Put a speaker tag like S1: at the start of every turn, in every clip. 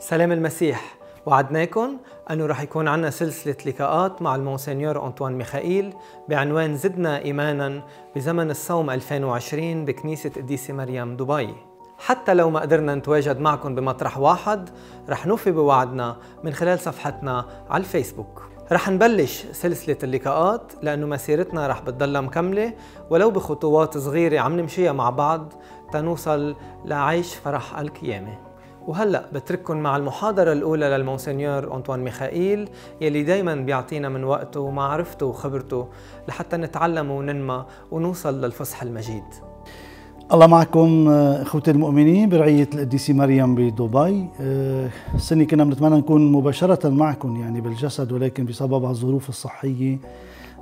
S1: سلام المسيح وعدناكم أنه رح يكون عنا سلسلة لقاءات مع المونسينيور أنطوان ميخائيل بعنوان زدنا إيمانا بزمن الصوم 2020 بكنيسة قديسة مريم دبي حتى لو ما قدرنا نتواجد معكم بمطرح واحد رح نوفي بوعدنا من خلال صفحتنا على الفيسبوك رح نبلش سلسلة اللقاءات لأنه مسيرتنا رح بتضل مكملة ولو بخطوات صغيرة عم نمشيها مع بعض تنوصل لعيش فرح القيامه وهلا بترككم مع المحاضرة الأولى للمونسنيور أنطوان ميخائيل يلي دايما بيعطينا من وقته ومعرفته وخبرته لحتى نتعلم وننمى ونوصل للفصح المجيد الله معكم آه، اخوتي المؤمنين برعيه القديسه مريم بدبي السنه آه، كنا بنتمنى نكون مباشره معكم يعني بالجسد ولكن بسبب الظروف الصحيه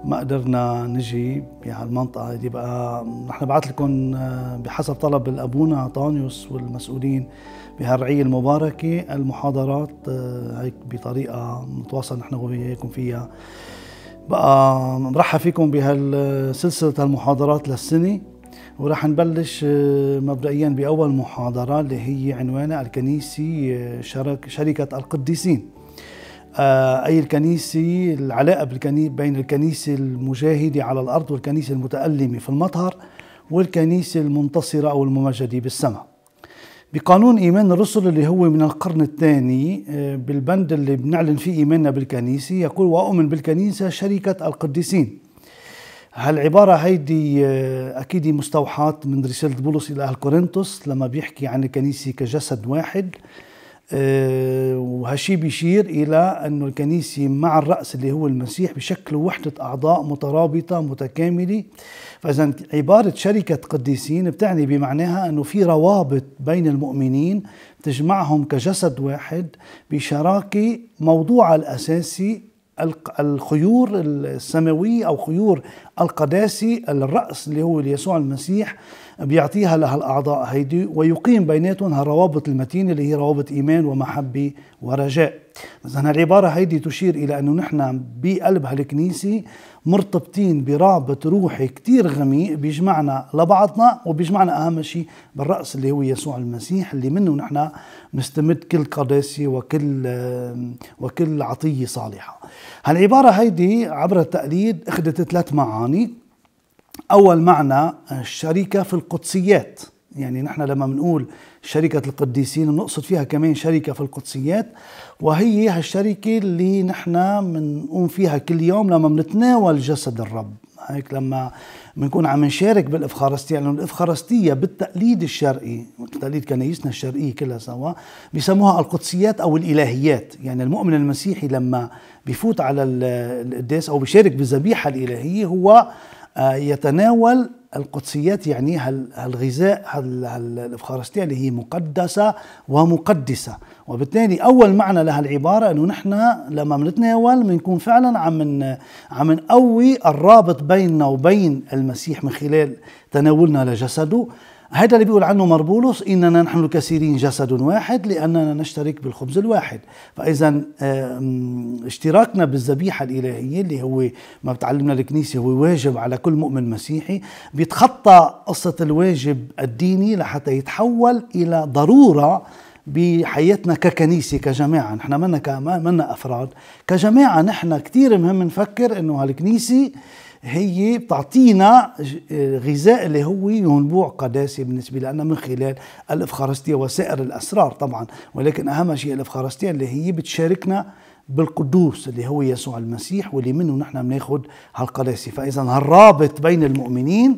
S1: ما قدرنا نجي بهالمنطقه اللي بقى نحن بعث لكم آه، بحسب طلب الابونا طانيوس والمسؤولين بهالرعية المباركة المحاضرات آه، هيك بطريقة نتواصل نحن وياكم فيها بقى مرحب فيكم بهالسلسلة المحاضرات للسنة وراح نبلش آه، مبدئيا بأول محاضرة اللي هي عنوانها الكنيسي آه، شرك شركة القديسين أي الكنيسة العلاقة بالكنيسة بين الكنيسة المجاهدة على الأرض والكنيسة المتألمة في المطهر والكنيسة المنتصرة أو الممجدة بالسماء بقانون إيمان الرسل اللي هو من القرن الثاني آه، بالبند اللي بنعلن فيه إيماننا بالكنيسة يقول وأؤمن بالكنيسة شركة القديسين هالعبارة هيدي آه، أكيد مستوحاة من رسالة بولس إلى أهل كورنثوس لما بيحكي عن الكنيسة كجسد واحد آه، وهالشيء بيشير إلى انه الكنيسة مع الرأس اللي هو المسيح بشكل وحدة أعضاء مترابطة متكاملة فإذا عبارة شركة قديسين بتعني بمعناها أنه في روابط بين المؤمنين تجمعهم كجسد واحد بشراكة موضوعها الأساسي الخيور السماوية أو خيور القداسي الرأس اللي هو يسوع المسيح بيعطيها لها الأعضاء هيدي ويقيم بيناتهم الروابط المتينة اللي هي روابط إيمان ومحبة ورجاء مثلا العبارة هيدي تشير إلى أنه نحن بقلب هالكنيسة مرتبطين برابط روحي كتير غميق بيجمعنا لبعضنا وبيجمعنا أهم شيء بالرأس اللي هو يسوع المسيح اللي منه نحن نستمد كل قداسة وكل, وكل عطية صالحة هالعبارة هيدي عبر التقليد أخذت ثلاث معاني أول معنى الشركة في القدسيات يعني نحن لما بنقول شركة القديسين بنقصد فيها كمان شركة في القدسيات وهي هالشركة اللي نحن بنقوم فيها كل يوم لما بنتناول جسد الرب هيك لما بنكون عم نشارك بالافخارستيه لانه الافخارستيه بالتقليد الشرقي تقليد كنايسنا الشرقيه كلها سوا بيسموها القدسيات او الالهيات يعني المؤمن المسيحي لما بيفوت على القداس او بيشارك بالذبيحه الالهيه هو آه، يتناول القدسيات يعني الغذاء الافخارستيه اللي هي مقدسه ومقدسه وبالتالي اول معنى لها العباره انه نحن لما بنتناول بنكون فعلا عم عم نقوي الرابط بيننا وبين المسيح من خلال تناولنا لجسده هذا اللي بيقول عنه مربولوس إننا نحن الكثيرين جسد واحد لأننا نشترك بالخبز الواحد فإذا اشتراكنا بالذبيحة الإلهية اللي هو ما بتعلمنا الكنيسة هو واجب على كل مؤمن مسيحي بيتخطى قصة الواجب الديني لحتى يتحول إلى ضرورة بحياتنا ككنيسه كجماعه نحن منا منا افراد كجماعه نحن كثير مهم نفكر انه هالكنيسه هي بتعطينا آه، غذاء اللي هو ينبوع قداسي بالنسبه لنا من خلال الافخارستيه وسائر الاسرار طبعا ولكن اهم شيء الافخارستيه اللي هي بتشاركنا بالقدوس اللي هو يسوع المسيح واللي منه نحن بناخذ هالقداسه فاذا هالرابط بين المؤمنين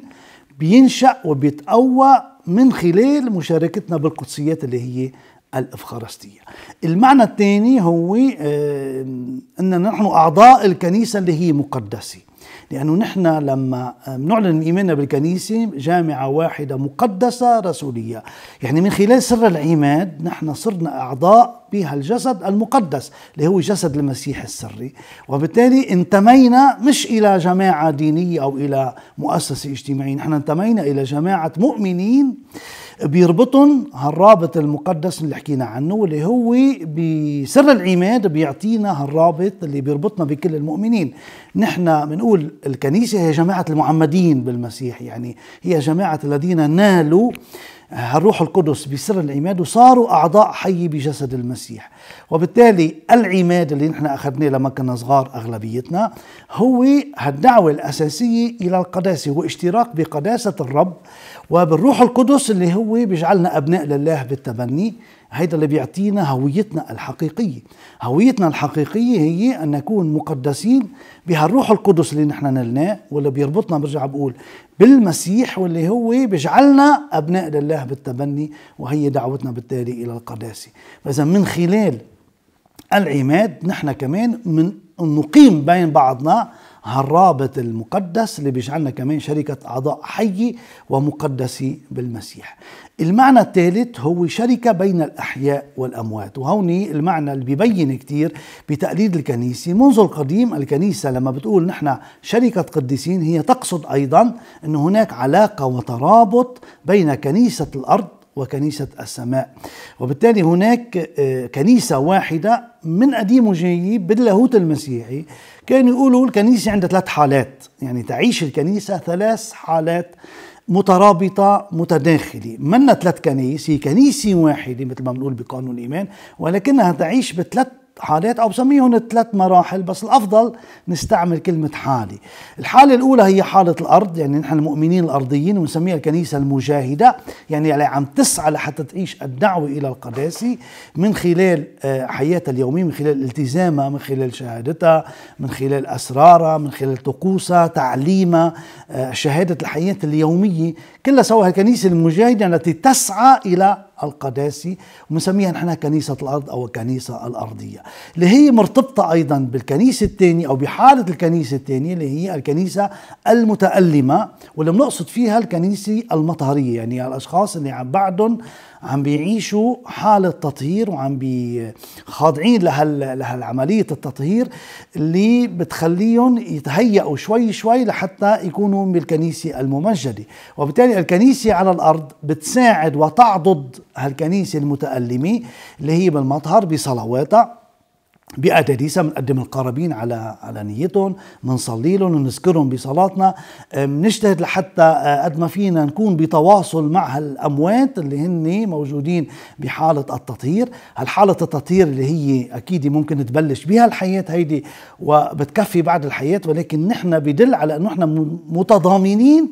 S1: بينشا وبيتقوى من خلال مشاركتنا بالقدسيات اللي هي الإفخارستية المعنى الثاني هو آه، أن نحن أعضاء الكنيسة اللي هي مقدسة لأنه نحن لما بنعلن إيماننا بالكنيسة جامعة واحدة مقدسة رسولية يعني من خلال سر العماد نحن صرنا أعضاء بهالجسد المقدس اللي هو جسد المسيح السري وبالتالي انتمينا مش إلى جماعة دينية أو إلى مؤسسة اجتماعية نحن انتمينا إلى جماعة مؤمنين بيربطهم هالرابط المقدس اللي حكينا عنه واللي هو بسر العماد بيعطينا هالرابط اللي بيربطنا بكل المؤمنين نحن بنقول الكنيسة هي جماعة المعمدين بالمسيح يعني هي جماعة الذين نالوا الروح القدس بسر العماد وصاروا أعضاء حي بجسد المسيح وبالتالي العماد اللي نحن أخذناه لما كنا صغار أغلبيتنا هو هالدعوة الأساسية إلى القداسة هو اشتراك بقداسة الرب وبالروح القدس اللي هو بيجعلنا أبناء لله بالتبني هيدا اللي بيعطينا هويتنا الحقيقية هويتنا الحقيقية هي أن نكون مقدسين بهالروح القدس اللي نحن نلناه واللي بيربطنا برجع بقول بالمسيح واللي هو بيجعلنا أبناء لله بالتبني وهي دعوتنا بالتالي إلى القداسة فإذا من خلال العماد نحن كمان من نقيم بين بعضنا هالرابط المقدس اللي بيجعلنا كمان شركة أعضاء حي ومقدس بالمسيح المعنى الثالث هو شركة بين الأحياء والأموات وهوني المعنى اللي بيبين كتير بتقليد الكنيسة منذ القديم الكنيسة لما بتقول نحن شركة قديسين هي تقصد أيضا أن هناك علاقة وترابط بين كنيسة الأرض وكنيسة السماء وبالتالي هناك آه، كنيسة واحدة من قديم وجايب باللاهوت المسيحي كانوا يقولوا الكنيسة عندها ثلاث حالات يعني تعيش الكنيسة ثلاث حالات مترابطة متداخلة منا ثلاث كنائس هي كنيسة واحدة مثل ما بنقول بقانون الإيمان ولكنها تعيش بثلاث حالات او بسميهم ثلاث مراحل بس الافضل نستعمل كلمه حاله الحاله الاولى هي حاله الارض يعني نحن المؤمنين الارضيين ونسميها الكنيسه المجاهده يعني اللي عم تسعى لحتى تعيش الدعوه الى القداسه من خلال آه، حياتها اليوميه من خلال التزامها من خلال شهادتها من خلال اسرارها من خلال طقوسها تعليمها آه، شهاده الحياه اليوميه كلها سواء الكنيسه المجاهده التي تسعى الى القداسي ونسميها نحن كنيسة الأرض أو الكنيسة الأرضية اللي هي مرتبطة أيضا بالكنيسة الثانية أو بحالة الكنيسة الثانية اللي هي الكنيسة المتألمة واللي بنقصد فيها الكنيسة المطهرية يعني الأشخاص اللي عم بعدهم عم بيعيشوا حالة تطهير وعم خاضعين لهال لهالعملية التطهير اللي بتخليهم يتهيأوا شوي شوي لحتى يكونوا بالكنيسة الممجدة وبالتالي الكنيسة على الأرض بتساعد وتعضد هالكنيسة المتألمة اللي هي بالمطهر بصلواتها بأداديسها بنقدم القرابين على على نيتهم بنصلي لهم بنذكرهم بصلاتنا آه، بنجتهد لحتى آه، قد ما فينا نكون بتواصل مع هالاموات اللي هن موجودين بحاله التطهير، هالحاله التطهير اللي هي اكيد ممكن تبلش بها الحياه هيدي وبتكفي بعد الحياه ولكن نحن بدل على انه نحن متضامنين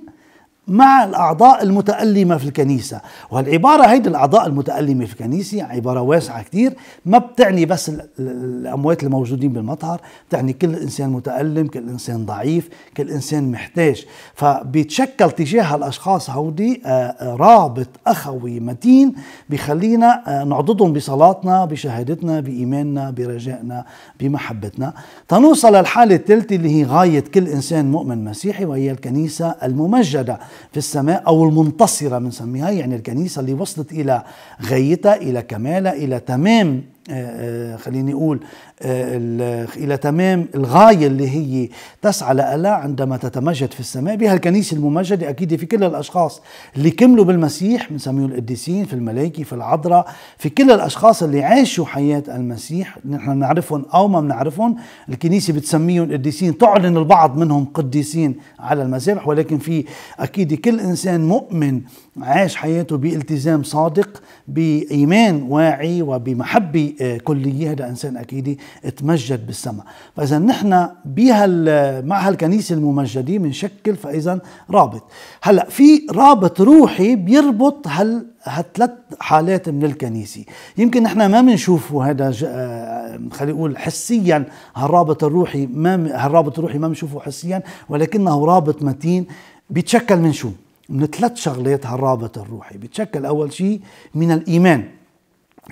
S1: مع الأعضاء المتألمة في الكنيسة والعبارة هيدي الأعضاء المتألمة في الكنيسة يعني عبارة واسعة كتير ما بتعني بس الأموات الموجودين بالمطهر بتعني كل إنسان متألم كل إنسان ضعيف كل إنسان محتاج فبيتشكل تجاه الأشخاص هودي آه، آه، رابط أخوي متين بخلينا آه، نعضدهم بصلاتنا بشهادتنا بإيماننا برجائنا بمحبتنا تنوصل للحالة الثالثة اللي هي غاية كل إنسان مؤمن مسيحي وهي الكنيسة الممجدة في السماء أو المنتصرة بنسميها يعني الكنيسة اللي وصلت إلى غايتها إلى كمالها إلى تمام آه، آه، خليني أقول آه، إلى تمام الغاية اللي هي تسعى لها عندما تتمجد في السماء بها الكنيسة الممجدة أكيد في كل الأشخاص اللي كملوا بالمسيح بنسميهم القديسين في الملائكة في العذراء في كل الأشخاص اللي عاشوا حياة المسيح نحن بنعرفهم أو ما بنعرفهم الكنيسة بتسميهم قديسين تعلن البعض منهم قديسين على المذابح ولكن في أكيد كل إنسان مؤمن عاش حياته بالتزام صادق بإيمان واعي وبمحبة آه، كلية هذا إنسان أكيد تمجد بالسماء فإذا نحن بهال مع هالكنيسة الممجدة بنشكل فإذا رابط هلأ في رابط روحي بيربط هال هالثلاث حالات من الكنيسة يمكن نحن ما بنشوفه هذا آه، خلينا نقول حسيا هالرابط الروحي ما هالرابط الروحي ما بنشوفه حسيا ولكنه رابط متين بيتشكل من شو؟ من ثلاث شغلات هالرابط الروحي بيتشكل أول شيء من الإيمان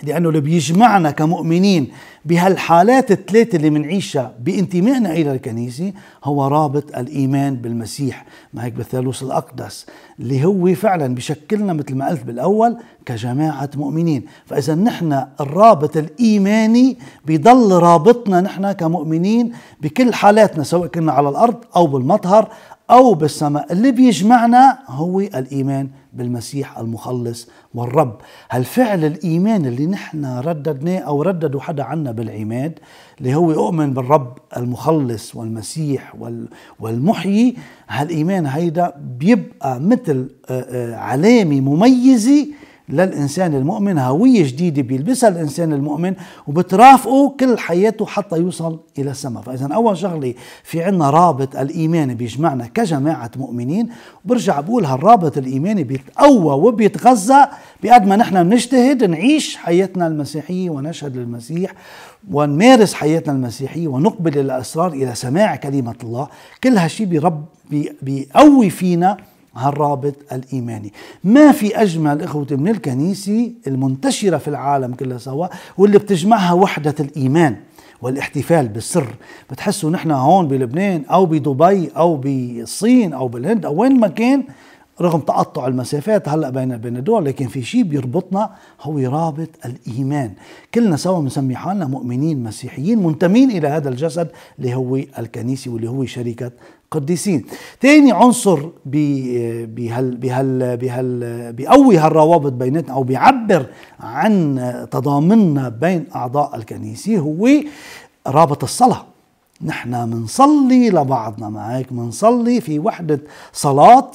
S1: لأنه اللي بيجمعنا كمؤمنين بهالحالات الثلاثة اللي بنعيشها بانتمائنا إلى الكنيسة هو رابط الإيمان بالمسيح ما هيك بالثالوث الأقدس اللي هو فعلا بشكلنا مثل ما قلت بالأول كجماعة مؤمنين فإذا نحن الرابط الإيماني بضل رابطنا نحن كمؤمنين بكل حالاتنا سواء كنا على الأرض أو بالمطهر أو بالسماء اللي بيجمعنا هو الإيمان بالمسيح المخلص والرب هالفعل الإيمان اللي نحن رددناه أو رددوا حدا عنا بالعماد اللي هو أؤمن بالرب المخلص والمسيح والمحيي هالإيمان هيدا بيبقى مثل آه، آه، علامة مميزة للإنسان المؤمن هوية جديدة بيلبسها الإنسان المؤمن وبترافقه كل حياته حتى يوصل إلى السماء فإذا أول شغلة في عنا رابط الإيماني بيجمعنا كجماعة مؤمنين وبرجع بقول هالرابط الإيماني بيتقوى وبيتغذى بقد ما نحن بنجتهد نعيش حياتنا المسيحية ونشهد للمسيح ونمارس حياتنا المسيحية ونقبل الأسرار إلى سماع كلمة الله كل هالشي بيرب بيقوي فينا هالرابط الإيماني ما في أجمل إخوتي من الكنيسة المنتشرة في العالم كلها سوا واللي بتجمعها وحدة الإيمان والاحتفال بالسر بتحسوا نحن هون بلبنان أو بدبي أو بالصين أو بالهند أو وين ما كان رغم تقطع المسافات هلا بين بين الدول لكن في شيء بيربطنا هو رابط الايمان كلنا سوا بنسمي حالنا مؤمنين مسيحيين منتمين الى هذا الجسد اللي هو الكنيسه واللي هو شركه قديسين ثاني عنصر بهال بهال بهال بقوي هالروابط بيناتنا او بيعبر عن تضامننا بين اعضاء الكنيسه هو رابط الصلاه نحن منصلي لبعضنا معك منصلي في وحدة صلاة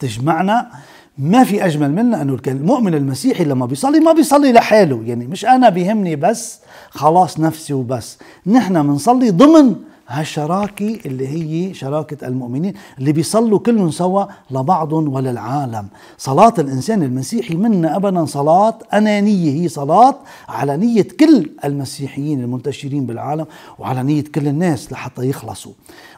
S1: تجمعنا ما في أجمل منها أنه المؤمن المسيحي لما بيصلي ما بيصلي لحاله يعني مش أنا بيهمني بس خلاص نفسي وبس نحن منصلي ضمن هالشراكة اللي هي شراكة المؤمنين اللي بيصلوا كلهم سوا لبعض وللعالم صلاة الإنسان المسيحي منا أبدا صلاة أنانية هي صلاة على نية كل المسيحيين المنتشرين بالعالم وعلى نية كل الناس لحتى يخلصوا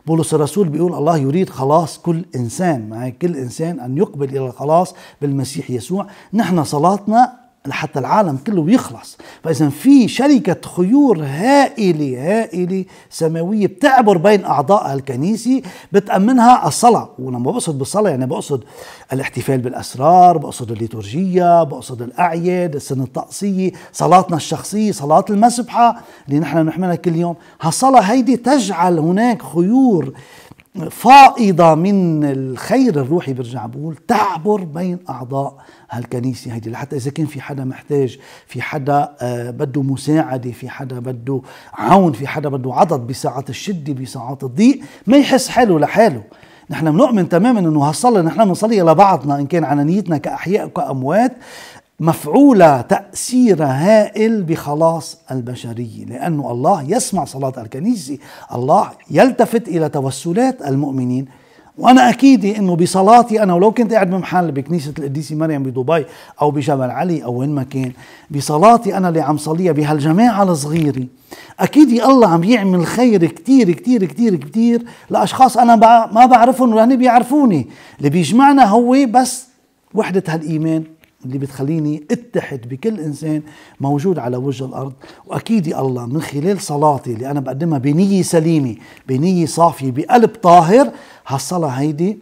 S1: بولس الرسول بيقول الله يريد خلاص كل إنسان مع كل إنسان أن يقبل إلى الخلاص بالمسيح يسوع نحن صلاتنا لحتى العالم كله يخلص فإذا في شركة خيور هائلة هائلة سماوية بتعبر بين أعضائها الكنيسة بتأمنها الصلاة ولما بقصد بالصلاة يعني بقصد الاحتفال بالأسرار بقصد الليتورجية بقصد الأعياد السنة الطقسية صلاتنا الشخصية صلاة المسبحة اللي نحن نحملها كل يوم هالصلاة هيدي تجعل هناك خيور فائضة من الخير الروحي برجع بقول تعبر بين أعضاء هالكنيسه هيدي لحتى اذا كان في حدا محتاج في حدا آه، بده مساعده في حدا بده عون في حدا بده عضد بساعات الشده بساعات الضيق ما يحس حاله لحاله نحن بنؤمن تماما انه هالصلاه نحن بنصلي لبعضنا ان كان نيتنا كاحياء وكاموات مفعولة تأثير هائل بخلاص البشرية لأن الله يسمع صلاة الكنيسة الله يلتفت إلى توسلات المؤمنين وانا اكيد انه بصلاتي انا ولو كنت قاعد بمحل بكنيسه القديسه مريم بدبي او بجبل علي او وين ما كان بصلاتي انا اللي عم صليها بهالجماعه الصغيره اكيد الله عم يعمل خير كتير كتير كتير كتير لاشخاص انا ما بعرفهم ولا بيعرفوني اللي بيجمعنا هو بس وحده هالايمان اللي بتخليني اتحد بكل انسان موجود على وجه الارض واكيد الله من خلال صلاتي اللي انا بقدمها بنيه سليمه بنيه صافيه بقلب طاهر هالصلاة هيدي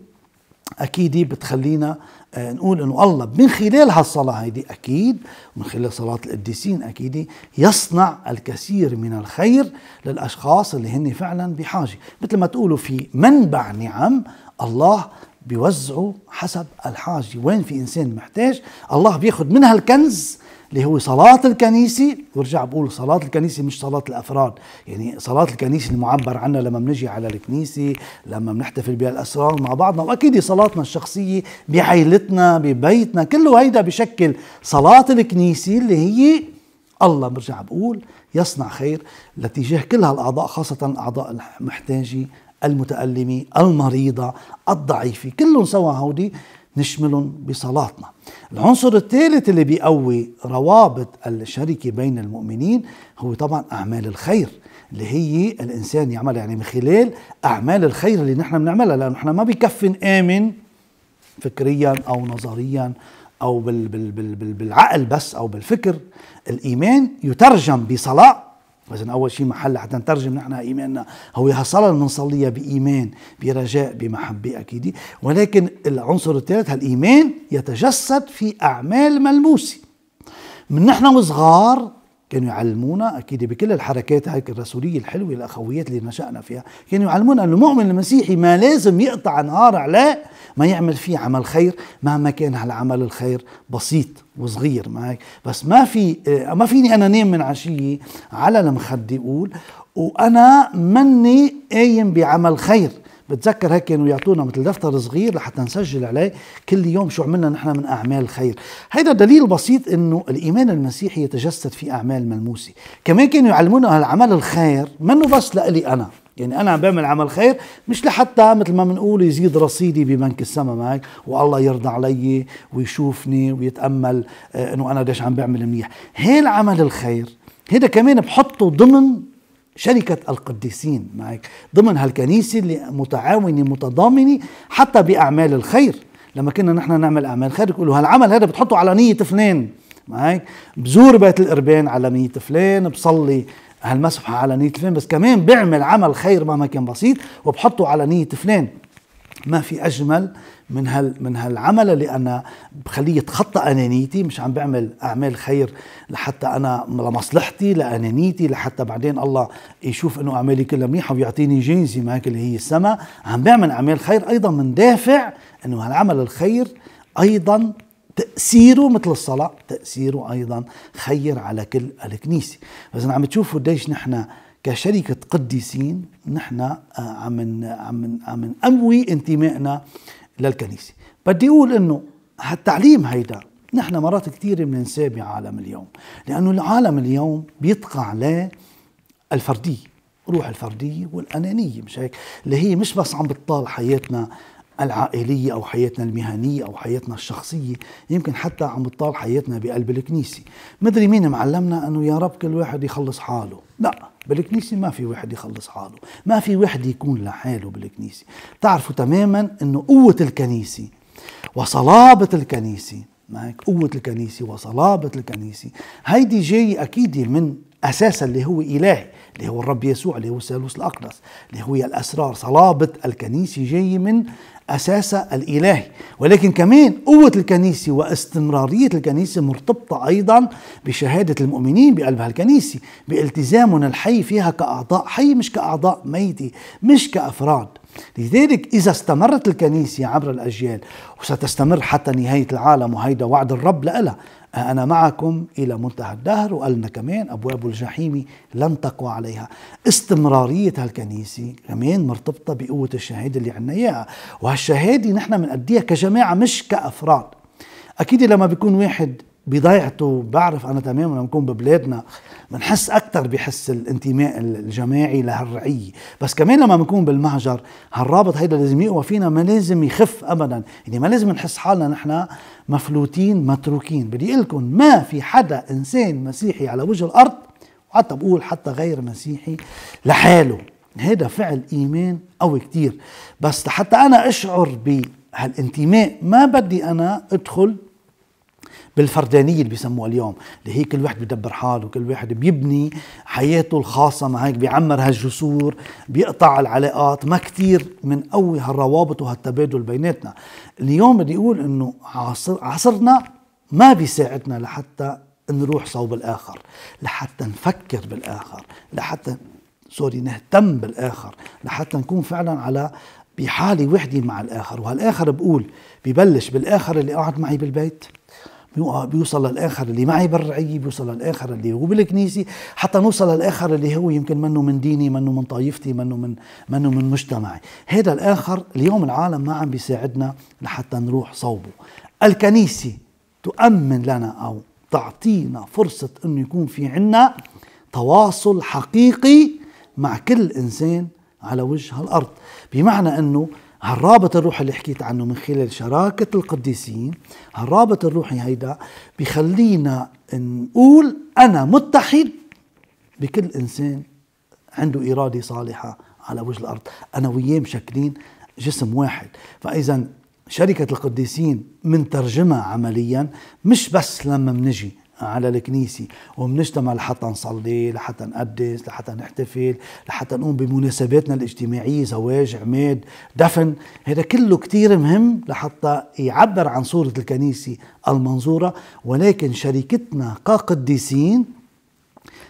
S1: أكيد بتخلينا آه، نقول انه الله من خلال هالصلاه هيدي اكيد ومن خلال صلاه القديسين اكيد يصنع الكثير من الخير للاشخاص اللي هن فعلا بحاجه، مثل ما تقولوا في منبع نعم الله بيوزعه حسب الحاجه، وين في انسان محتاج الله بياخذ من هالكنز اللي هو صلاة الكنيسة ورجع بقول صلاة الكنيسة مش صلاة الأفراد يعني صلاة الكنيسة المعبر عنها لما بنجي على الكنيسة لما بنحتفل بها الأسرار مع بعضنا وأكيد صلاتنا الشخصية بعائلتنا ببيتنا كله هيدا بشكل صلاة الكنيسة اللي هي الله برجع بقول يصنع خير لاتجاه كل هالأعضاء خاصة الأعضاء المحتاجة المتألمة المريضة الضعيفة كلهم سوا هودي نشملهم بصلاتنا العنصر الثالث اللي بيقوي روابط الشركة بين المؤمنين هو طبعا أعمال الخير اللي هي الإنسان يعملها يعني من خلال أعمال الخير اللي نحن بنعملها لأنه نحن ما بيكفي نآمن فكريا أو نظريا أو بال بال بال بالعقل بس أو بالفكر الإيمان يترجم بصلاة إذا أول شيء محل حتى نترجم نحن إيماننا هو هالصلاة اللي بنصليها بإيمان برجاء بمحبة أكيد ولكن العنصر الثالث هالإيمان يتجسد في أعمال ملموسة من نحن وصغار كانوا يعلمونا اكيد بكل الحركات هيك الرسوليه الحلوه الاخويات اللي نشانا فيها كانوا يعلمونا انه المؤمن المسيحي ما لازم يقطع نهار عليه ما يعمل فيه عمل خير مهما كان هالعمل الخير بسيط وصغير معك بس ما في آه، ما فيني انا نام من عشيه على المخدة يقول وانا مني قايم بعمل خير بتذكر هيك كانوا يعطونا مثل دفتر صغير لحتى نسجل عليه كل يوم شو عملنا نحن من اعمال خير هيدا دليل بسيط انه الايمان المسيحي يتجسد في اعمال ملموسه كمان كانوا يعلمونا هالعمل الخير منه بس لإلي انا يعني انا عم بعمل عمل خير مش لحتى مثل ما بنقول يزيد رصيدي ببنك السما معك والله يرضى علي ويشوفني ويتامل آه، انه انا قديش عم بعمل منيح هي العمل الخير هيدا كمان بحطه ضمن شركة القديسين معك ضمن هالكنيسة اللي متعاونة متضامنة حتى بأعمال الخير لما كنا نحن نعمل أعمال خير يقولوا هالعمل هذا بتحطه على نية فلان معك بزور بيت الإربان على نية فلان بصلي هالمسحه على نية فلان بس كمان بيعمل عمل خير مهما كان بسيط وبحطه على نية فلان ما في اجمل من هال من هالعمل اللي انا بخليه يتخطى انانيتي مش عم بعمل اعمال خير لحتى انا لمصلحتي لانانيتي لحتى بعدين الله يشوف انه اعمالي كلها منيحه ويعطيني جنسي ما اللي هي السما عم بعمل اعمال خير ايضا من دافع انه هالعمل الخير ايضا تأثيره مثل الصلاة تأثيره أيضا خير على كل الكنيسة بس عم تشوفوا قديش نحن كشركة قديسين نحن آه، عم عم عم نقوي انتمائنا للكنيسة بدي أقول إنه هالتعليم هيدا نحن مرات كثير بننساه بعالم اليوم لأنه العالم اليوم بيطغى عليه الفردية روح الفردية والأنانية مش هيك اللي هي مش بس عم بتطال حياتنا العائلية أو حياتنا المهنية أو حياتنا الشخصية يمكن حتى عم تطال حياتنا بقلب الكنيسة مدري مين معلمنا أنه يا رب كل واحد يخلص حاله لا بالكنيسة ما في واحد يخلص حاله ما في واحد يكون لحاله بالكنيسة تعرفوا تماما أنه قوة الكنيسة وصلابة الكنيسة معك قوة الكنيسة وصلابة الكنيسة هيدي جاي أكيد من أساسا اللي هو إلهي اللي هو الرب يسوع اللي هو الثالوث الأقدس اللي هو الأسرار صلابة الكنيسة جاية من أساسها الإلهي ولكن كمان قوة الكنيسة واستمرارية الكنيسة مرتبطة أيضا بشهادة المؤمنين بقلبها الكنيسة بالتزامنا الحي فيها كأعضاء حي مش كأعضاء ميتة مش كأفراد لذلك إذا استمرت الكنيسة عبر الأجيال وستستمر حتى نهاية العالم وهيدا وعد الرب لها أنا معكم إلى منتهى الدهر وقالنا كمان أبواب الجحيم لن تقوى عليها استمرارية هالكنيسة كمان مرتبطة بقوة الشهادة اللي عنا إياها وهالشهادة نحن بنأديها كجماعة مش كأفراد أكيد لما بيكون واحد بضيعته بعرف انا تماما لما نكون ببلادنا بنحس اكثر بحس الانتماء الجماعي لهالرعيه، بس كمان لما بنكون بالمهجر هالرابط هيدا لازم يقوى فينا ما لازم يخف ابدا، يعني ما لازم نحس حالنا نحن مفلوتين متروكين، بدي اقول لكم ما في حدا انسان مسيحي على وجه الارض وحتى بقول حتى غير مسيحي لحاله، هذا فعل ايمان قوي كتير، بس حتى انا اشعر بهالانتماء ما بدي انا ادخل بالفردانيه اللي بيسموها اليوم اللي هي كل واحد بيدبر حاله وكل واحد بيبني حياته الخاصه هيك بيعمر هالجسور بيقطع العلاقات ما كثير من قوي هالروابط وهالتبادل بيناتنا اليوم بدي اقول انه عصر عصرنا ما بيساعدنا لحتى نروح صوب الاخر لحتى نفكر بالاخر لحتى سوري نهتم بالاخر لحتى نكون فعلا على بحاله وحده مع الاخر وهالاخر بقول ببلش بالاخر اللي قاعد معي بالبيت آه، بيوصل للاخر اللي معي بالرعيه بيوصل للاخر اللي هو بالكنيسه حتى نوصل للاخر اللي هو يمكن منه من ديني منه من طائفتي منه من منه من مجتمعي هذا الاخر اليوم العالم ما عم بيساعدنا لحتى نروح صوبه الكنيسه تؤمن لنا او تعطينا فرصه انه يكون في عنا تواصل حقيقي مع كل انسان على وجه الارض بمعنى انه هالرابط الروحي اللي حكيت عنه من خلال شراكة القديسين هالرابط الروحي هيدا بخلينا نقول أنا متحد بكل إنسان عنده إرادة صالحة على وجه الأرض أنا وياه مشكلين جسم واحد فإذا شركة القديسين ترجمة عمليا مش بس لما منجي على الكنيسة وبنجتمع لحتى نصلي لحتى نقدس لحتى نحتفل لحتى نقوم بمناسباتنا الاجتماعية زواج عماد دفن هذا كله كتير مهم لحتى يعبر عن صورة الكنيسة المنظورة ولكن شركتنا كقديسين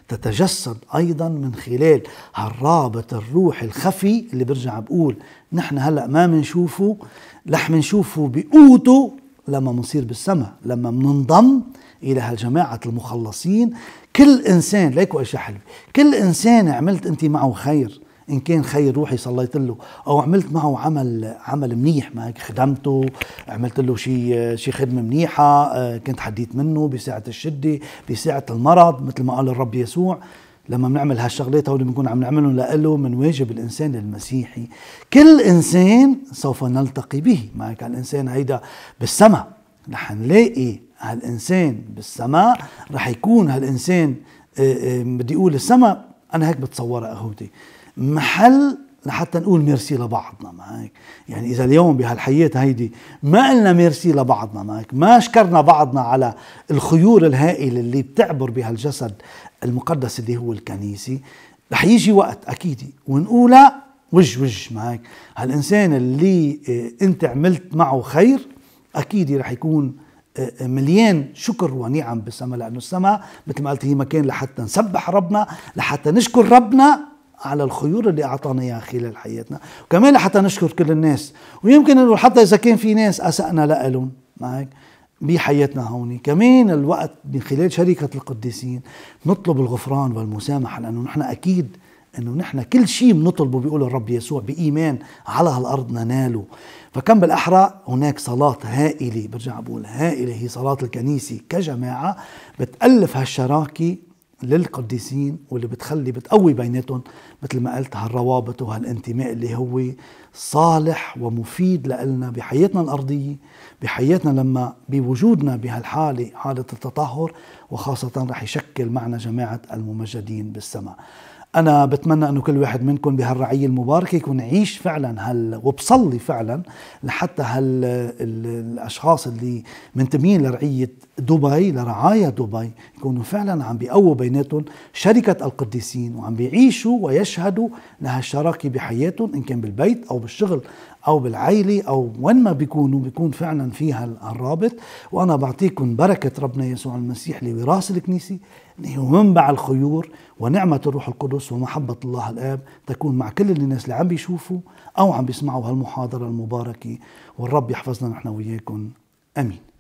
S1: تتجسد ايضا من خلال هالرابط الروحي الخفي اللي برجع بقول نحن هلا ما بنشوفه رح بنشوفه بقوته لما منصير بالسماء لما مننضم إلى هالجماعة المخلصين كل إنسان ليكو أشياء حلوة كل إنسان عملت أنت معه خير ان كان خير روحي صليت له او عملت معه عمل عمل منيح ما خدمته عملت له شيء شيء خدمه منيحه آه، كنت حديت منه بساعه الشده بساعه المرض مثل ما قال الرب يسوع لما بنعمل هالشغلات هول بنكون عم نعملهم لإله من واجب الإنسان المسيحي كل إنسان سوف نلتقي به ما هيك الإنسان هيدا بالسماء رح نلاقي هالإنسان بالسماء رح يكون هالإنسان آه، آه، بدي أقول السماء أنا هيك بتصورها أخوتي محل لحتى نقول ميرسي لبعضنا ما هيك يعني إذا اليوم بهالحياة هيدي ما قلنا ميرسي لبعضنا ما هيك ما شكرنا بعضنا على الخيور الهائلة اللي بتعبر بهالجسد المقدس اللي هو الكنيسة رح يجي وقت أكيد ونقولها وج وج معك هالإنسان اللي آه، أنت عملت معه خير أكيد رح يكون آه، آه، مليان شكر ونعم بالسماء لأنه السماء مثل ما قلت هي مكان لحتى نسبح ربنا لحتى نشكر ربنا على الخيور اللي اعطانا اياها خلال حياتنا وكمان لحتى نشكر كل الناس ويمكن انه حتى اذا كان في ناس اسانا لهم معك بحياتنا هون كمان الوقت من خلال شركة القديسين نطلب الغفران والمسامحة لأنه نحن أكيد أنه نحن كل شيء بنطلبه بيقول الرب يسوع بإيمان على هالأرض نناله فكم بالأحرى هناك صلاة هائلة برجع بقول هائلة هي صلاة الكنيسة كجماعة بتألف هالشراكة للقديسين واللي بتخلي بتقوي بيناتهم مثل ما قلت هالروابط وهالانتماء اللي هو صالح ومفيد لنا بحياتنا الأرضية بحياتنا لما بوجودنا بهالحالة حالة التطهر وخاصة رح يشكل معنا جماعة الممجدين بالسماء أنا بتمنى أنه كل واحد منكم بهالرعية المباركة يكون عيش فعلا هال وبصلي فعلا لحتى هال الأشخاص اللي منتمين لرعية دبي لرعايا دبي يكونوا فعلا عم بيقووا بيناتهم شركة القديسين وعم بيعيشوا ويشهدوا لهالشراكة بحياتهم إن كان بالبيت أو بالشغل او بالعيله او وين ما بيكونوا بيكون فعلا فيها الرابط وانا بعطيكم بركه ربنا يسوع المسيح لوراث الكنيسه اللي هو منبع الخيور ونعمه الروح القدس ومحبه الله الاب تكون مع كل الناس اللي عم بيشوفوا او عم بيسمعوا هالمحاضره المباركه والرب يحفظنا نحن وياكم امين